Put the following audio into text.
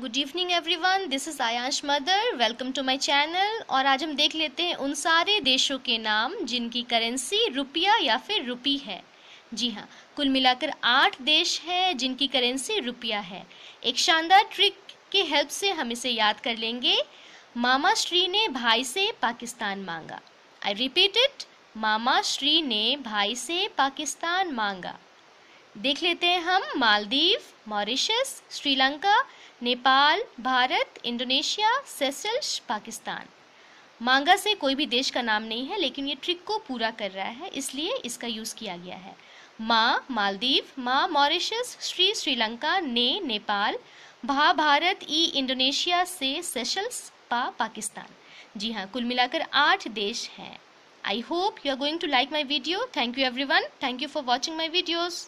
good evening everyone this is Aayansh mother welcome to my channel और आज हम देख लेते हैं उन सारे देशों के नाम जिनकी करेंसी रुपया या फिर रुपी है जी हाँ कुल मिलाकर आठ देश हैं जिनकी करेंसी रुपया है एक शानदार ट्रिक के हेल्प से हम इसे याद कर लेंगे मामा श्री ने भाई से पाकिस्तान मांगा आई रिपीट इट मामा श्री ने भाई से पाकिस्तान मांगा देख लेते हैं हम Maldives Mauritius Sri Lanka Nepal Bharat Indonesia Seychelles Pakistan मांगा से कोई भी देश का नाम नहीं है लेकिन ये ट्रिक को पूरा कर रहा है इसलिए इसका यूज़ किया गया है माँ मालदीव माँ मॉरिशस श्री श्रीलंका ने नेपाल भा भारत ई इंडोनेशिया से सेशल्स पा पाकिस्तान जी हाँ कुल मिलाकर आठ देश हैं I hope you are going to like my video thank you everyone thank you for watching my videos